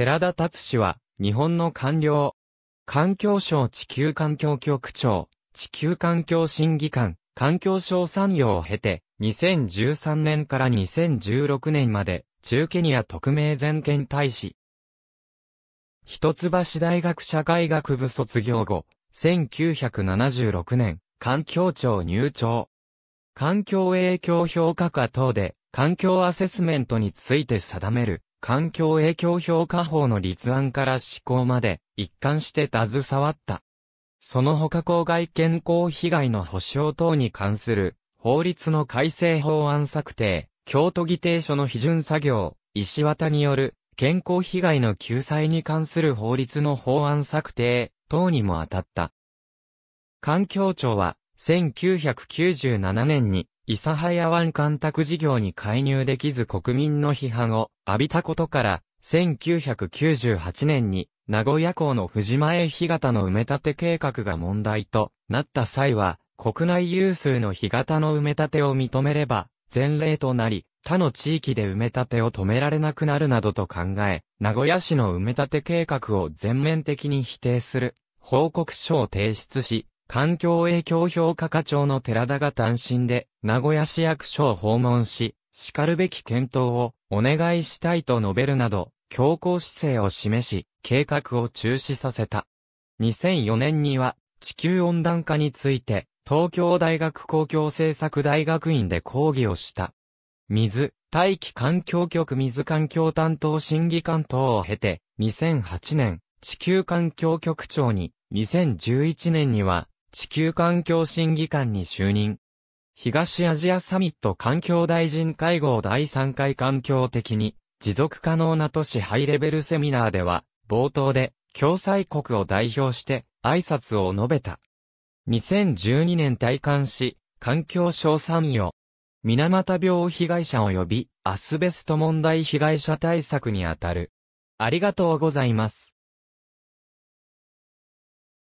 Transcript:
寺田達氏は、日本の官僚。環境省地球環境局長、地球環境審議官、環境省産業を経て、2013年から2016年まで、中ケニア特命全権大使。一橋大学社会学部卒業後、1976年、環境庁入庁。環境影響評価課等で、環境アセスメントについて定める、環境影響評価法の立案から施行まで一貫して携わった。その他公害健康被害の保障等に関する法律の改正法案策定、京都議定書の批准作業、石渡による健康被害の救済に関する法律の法案策定等にも当たった。環境庁は1997年に諫早湾干拓事業に介入できず国民の批判を浴びたことから、1998年に名古屋港の藤前干潟の埋め立て計画が問題となった際は、国内有数の干潟の埋め立てを認めれば、前例となり、他の地域で埋め立てを止められなくなるなどと考え、名古屋市の埋め立て計画を全面的に否定する報告書を提出し、環境影響評価課長の寺田が単身で、名古屋市役所を訪問し、叱るべき検討をお願いしたいと述べるなど、強硬姿勢を示し、計画を中止させた。2004年には、地球温暖化について、東京大学公共政策大学院で講義をした。水、大気環境局水環境担当審議官等を経て、2008年、地球環境局長に、2011年には、地球環境審議官に就任。東アジアサミット環境大臣会合第3回環境的に持続可能な都市ハイレベルセミナーでは冒頭で共済国を代表して挨拶を述べた。2012年退官し環境省参与。水俣病被害者及びアスベスト問題被害者対策にあたる。ありがとうございます。